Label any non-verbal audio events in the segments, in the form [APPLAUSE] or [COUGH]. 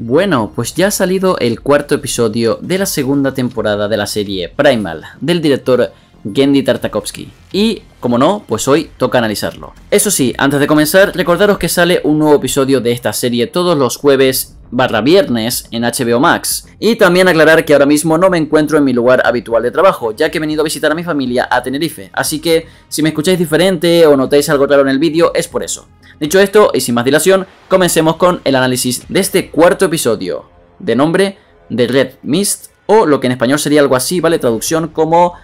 Bueno, pues ya ha salido el cuarto episodio de la segunda temporada de la serie Primal del director Gendy Tartakovsky. Y, como no, pues hoy toca analizarlo. Eso sí, antes de comenzar, recordaros que sale un nuevo episodio de esta serie todos los jueves barra viernes en HBO Max. Y también aclarar que ahora mismo no me encuentro en mi lugar habitual de trabajo, ya que he venido a visitar a mi familia a Tenerife. Así que, si me escucháis diferente o notáis algo raro en el vídeo, es por eso. Dicho esto, y sin más dilación, comencemos con el análisis de este cuarto episodio, de nombre The Red Mist, o lo que en español sería algo así, ¿vale? Traducción como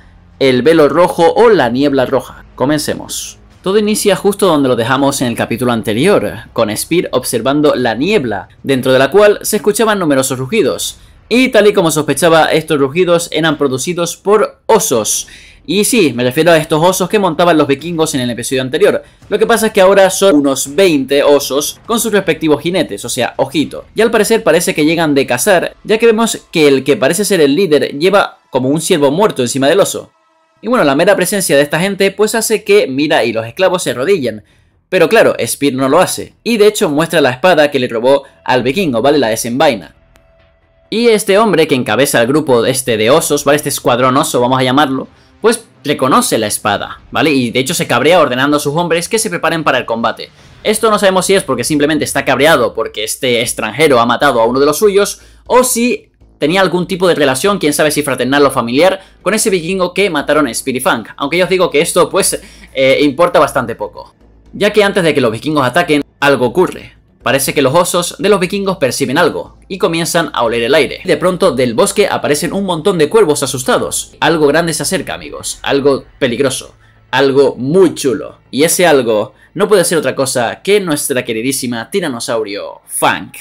el velo rojo o la niebla roja. Comencemos. Todo inicia justo donde lo dejamos en el capítulo anterior, con Spear observando la niebla, dentro de la cual se escuchaban numerosos rugidos. Y tal y como sospechaba, estos rugidos eran producidos por osos. Y sí, me refiero a estos osos que montaban los vikingos en el episodio anterior. Lo que pasa es que ahora son unos 20 osos con sus respectivos jinetes, o sea, ojito. Y al parecer parece que llegan de cazar, ya que vemos que el que parece ser el líder lleva como un ciervo muerto encima del oso. Y bueno, la mera presencia de esta gente pues hace que Mira y los esclavos se rodillen. Pero claro, Spear no lo hace, y de hecho muestra la espada que le robó al vikingo, ¿vale? La desenvaina. Y este hombre que encabeza el grupo este de osos, ¿vale? Este escuadrón oso, vamos a llamarlo, pues reconoce la espada, ¿vale? Y de hecho se cabrea ordenando a sus hombres que se preparen para el combate. Esto no sabemos si es porque simplemente está cabreado porque este extranjero ha matado a uno de los suyos, o si tenía algún tipo de relación, quién sabe si fraternal o familiar, con ese vikingo que mataron a Spiritfang. Funk, aunque yo os digo que esto pues eh, importa bastante poco. Ya que antes de que los vikingos ataquen, algo ocurre. Parece que los osos de los vikingos perciben algo y comienzan a oler el aire. De pronto del bosque aparecen un montón de cuervos asustados. Algo grande se acerca amigos, algo peligroso, algo muy chulo. Y ese algo no puede ser otra cosa que nuestra queridísima tiranosaurio Funk.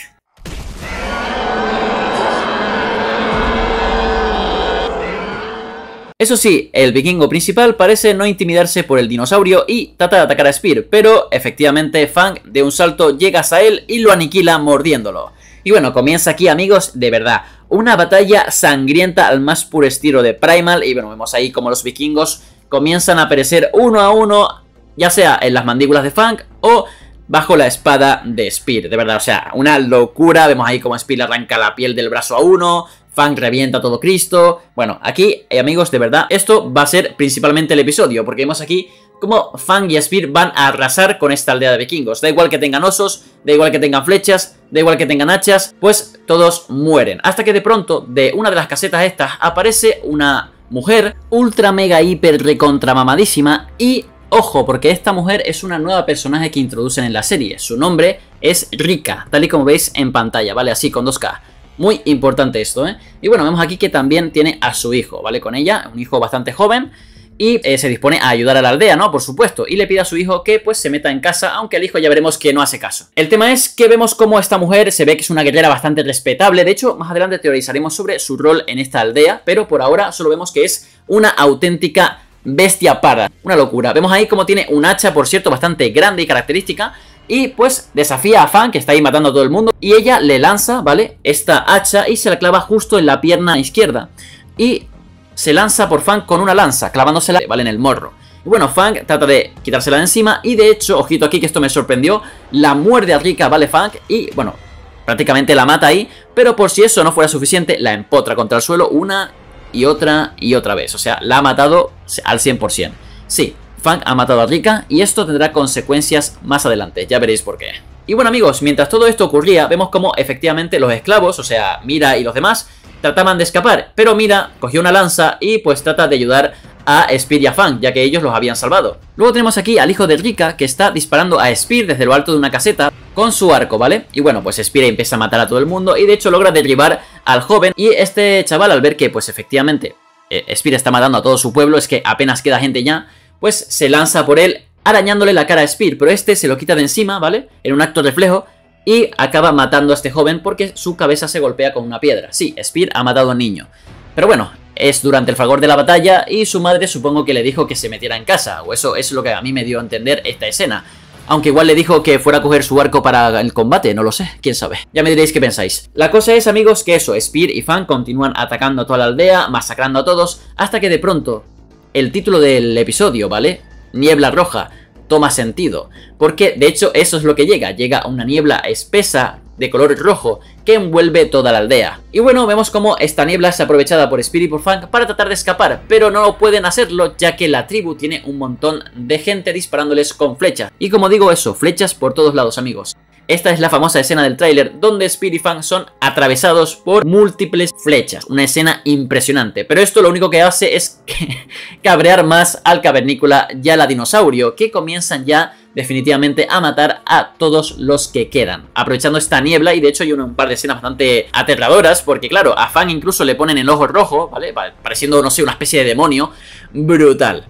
Eso sí, el vikingo principal parece no intimidarse por el dinosaurio y trata de atacar a Spear, pero efectivamente Fang de un salto llega a él y lo aniquila mordiéndolo. Y bueno, comienza aquí amigos, de verdad, una batalla sangrienta al más puro estilo de Primal y bueno, vemos ahí como los vikingos comienzan a perecer uno a uno, ya sea en las mandíbulas de Fang o bajo la espada de Spear, de verdad, o sea, una locura, vemos ahí como Spear arranca la piel del brazo a uno, Fang revienta todo Cristo. Bueno, aquí, eh, amigos, de verdad, esto va a ser principalmente el episodio, porque vemos aquí cómo Fang y Spear van a arrasar con esta aldea de vikingos. Da igual que tengan osos, da igual que tengan flechas, da igual que tengan hachas, pues todos mueren. Hasta que de pronto, de una de las casetas estas, aparece una mujer ultra mega hiper recontramamadísima y... Ojo, porque esta mujer es una nueva personaje que introducen en la serie. Su nombre es Rika, tal y como veis en pantalla, ¿vale? Así, con 2K. Muy importante esto, ¿eh? Y bueno, vemos aquí que también tiene a su hijo, ¿vale? Con ella, un hijo bastante joven. Y eh, se dispone a ayudar a la aldea, ¿no? Por supuesto. Y le pide a su hijo que pues se meta en casa, aunque el hijo ya veremos que no hace caso. El tema es que vemos cómo esta mujer se ve que es una guerrera bastante respetable. De hecho, más adelante teorizaremos sobre su rol en esta aldea, pero por ahora solo vemos que es una auténtica bestia parda. Una locura. Vemos ahí cómo tiene un hacha, por cierto, bastante grande y característica y pues desafía a Fan, que está ahí matando a todo el mundo. Y ella le lanza, ¿vale? Esta hacha y se la clava justo en la pierna izquierda. Y se lanza por Fang con una lanza, clavándosela, ¿vale? En el morro. Y bueno, Fang trata de quitársela de encima y de hecho, ojito aquí que esto me sorprendió, la muerde a Rika, ¿vale? Fang y bueno, prácticamente la mata ahí, pero por si eso no fuera suficiente, la empotra contra el suelo una y otra y otra vez. O sea, la ha matado al 100%. Sí, Fang ha matado a Rika y esto tendrá consecuencias más adelante, ya veréis por qué. Y bueno amigos, mientras todo esto ocurría, vemos como efectivamente los esclavos, o sea, Mira y los demás, trataban de escapar, pero Mira cogió una lanza y pues trata de ayudar a Spear y a Fang, ya que ellos los habían salvado. Luego tenemos aquí al hijo de Rika, que está disparando a Spear desde lo alto de una caseta con su arco, ¿vale? Y bueno, pues Spear empieza a matar a todo el mundo y de hecho logra derribar al joven y este chaval al ver que pues efectivamente eh, Spear está matando a todo su pueblo, es que apenas queda gente ya, pues se lanza por él arañándole la cara a Spear, pero este se lo quita de encima, ¿vale? En un acto reflejo y acaba matando a este joven porque su cabeza se golpea con una piedra. Sí, Spear ha matado a un niño. Pero bueno, es durante el fragor de la batalla y su madre supongo que le dijo que se metiera en casa, o eso es lo que a mí me dio a entender esta escena. Aunque igual le dijo que fuera a coger su arco para el combate, no lo sé, quién sabe. Ya me diréis qué pensáis. La cosa es, amigos, que eso, Spear y Fan continúan atacando a toda la aldea, masacrando a todos, hasta que de pronto el título del episodio, ¿vale? Niebla roja, toma sentido. Porque de hecho eso es lo que llega, llega una niebla espesa de color rojo que envuelve toda la aldea. Y bueno, vemos como esta niebla es aprovechada por Spirit por Fang para tratar de escapar, pero no pueden hacerlo ya que la tribu tiene un montón de gente disparándoles con flechas. Y como digo eso, flechas por todos lados amigos. Esta es la famosa escena del tráiler donde Speed y Fang son atravesados por múltiples flechas. Una escena impresionante. Pero esto lo único que hace es [LAUGHS] cabrear más al cavernícola y a la dinosaurio, que comienzan ya definitivamente a matar a todos los que quedan. Aprovechando esta niebla, y de hecho hay un par de escenas bastante aterradoras, porque claro, a Fang incluso le ponen el ojo rojo, ¿vale? Pareciendo, no sé, una especie de demonio. Brutal.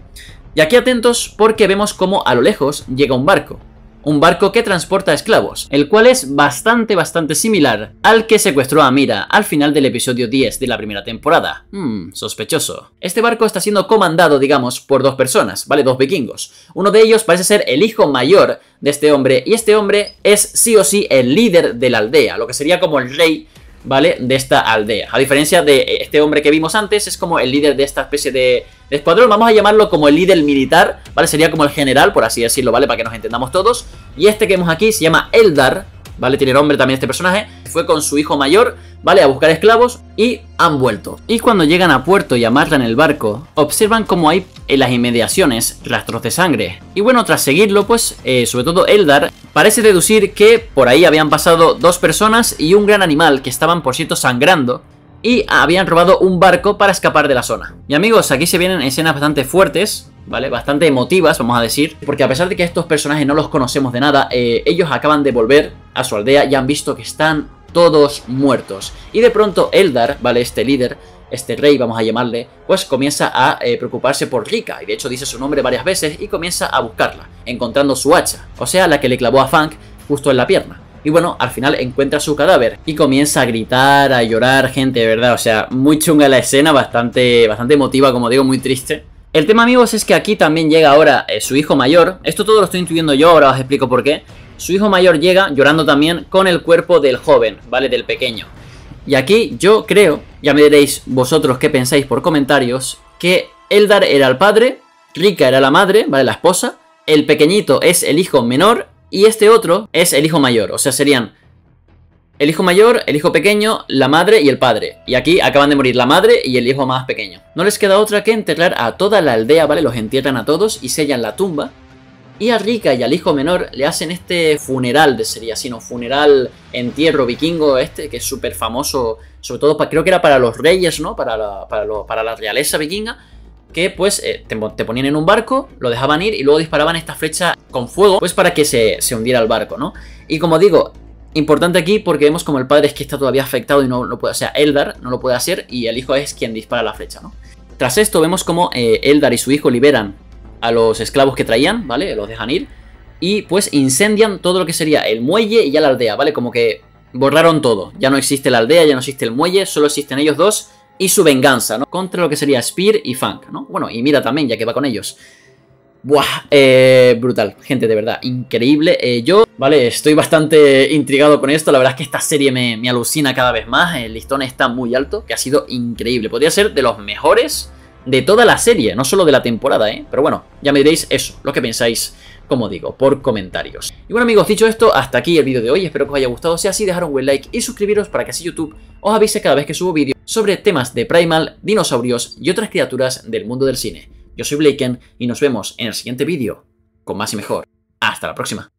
Y aquí atentos porque vemos como a lo lejos llega un barco un barco que transporta esclavos, el cual es bastante bastante similar al que secuestró a Mira al final del episodio 10 de la primera temporada. Hmm, sospechoso. Este barco está siendo comandado, digamos, por dos personas, ¿vale? Dos vikingos. Uno de ellos parece ser el hijo mayor de este hombre y este hombre es sí o sí el líder de la aldea, lo que sería como el rey ¿vale? De esta aldea. A diferencia de eh, este hombre que vimos antes, es como el líder de esta especie de, escuadrón. Vamos a llamarlo como el líder militar, ¿vale? Sería como el general, por así decirlo, ¿vale? Para que nos entendamos todos. Y este que vemos aquí se llama Eldar, ¿vale? Tiene nombre también este personaje. Fue con su hijo mayor, ¿vale? A buscar esclavos y han vuelto. Y cuando llegan a puerto y amarran el barco, observan cómo hay en eh, las inmediaciones rastros de sangre. Y bueno, tras seguirlo, pues, eh, sobre todo Eldar Parece deducir que por ahí habían pasado dos personas y un gran animal que estaban por cierto sangrando y habían robado un barco para escapar de la zona. Y amigos, aquí se vienen escenas bastante fuertes, ¿vale? Bastante emotivas, vamos a decir, porque a pesar de que estos personajes no los conocemos de nada, eh, ellos acaban de volver a su aldea y han visto que están todos muertos. Y de pronto Eldar, ¿vale? Este líder, este rey, vamos a llamarle, pues comienza a eh, preocuparse por Rika, y de hecho dice su nombre varias veces y comienza a buscarla encontrando su hacha, o sea, la que le clavó a Funk justo en la pierna. Y bueno, al final encuentra su cadáver y comienza a gritar, a llorar, gente, de verdad. O sea, muy chunga la escena, bastante, bastante emotiva, como digo, muy triste. El tema, amigos, es que aquí también llega ahora eh, su hijo mayor. Esto todo lo estoy intuyendo yo, ahora os explico por qué. Su hijo mayor llega llorando también con el cuerpo del joven, ¿vale? Del pequeño. Y aquí yo creo, ya me diréis vosotros qué pensáis por comentarios, que Eldar era el padre, Rika era la madre, ¿vale? La esposa, el pequeñito es el hijo menor y este otro es el hijo mayor. O sea, serían el hijo mayor, el hijo pequeño, la madre y el padre. Y aquí acaban de morir la madre y el hijo más pequeño. No les queda otra que enterrar a toda la aldea, ¿vale? Los entierran a todos y sellan la tumba. Y a Rika y al hijo menor le hacen este funeral de sería, sino funeral entierro vikingo este, que es súper famoso, sobre todo para, creo que era para los reyes, ¿no? Para para, para la realeza vikinga que pues eh, te, ponían en un barco, lo dejaban ir y luego disparaban esta flecha con fuego, pues para que se, hundiera el barco, ¿no? Y como digo, Importante aquí porque vemos como el padre es que está todavía afectado y no lo puede, o sea, Eldar no lo puede hacer y el hijo es quien dispara la flecha, ¿no? Tras esto vemos como eh, Eldar y su hijo liberan a los esclavos que traían, ¿vale? Los dejan ir y pues incendian todo lo que sería el muelle y ya la aldea, ¿vale? Como que borraron todo, ya no existe la aldea, ya no existe el muelle, solo existen ellos dos y su venganza, ¿no? Contra lo que sería Spear y Funk, ¿no? Bueno, y Mira también, ya que va con ellos. Buah, eh, brutal, gente, de verdad, increíble. Eh, yo, vale, estoy bastante intrigado con esto. La verdad es que esta serie me alucina cada vez más. El listón está muy alto, que ha sido increíble. Podría ser de los mejores de toda la serie, no solo de la temporada, ¿eh? Pero bueno, ya me diréis eso, lo que pensáis, como digo, por comentarios. Y bueno amigos, dicho esto, hasta aquí el vídeo de hoy, espero que os haya gustado, si así dejad un buen like y suscribiros para que así YouTube os avise cada vez que subo vídeos sobre temas de Primal, dinosaurios y otras criaturas del mundo del cine. Yo soy Blaken y nos vemos en el siguiente vídeo, con más y mejor. Hasta la próxima.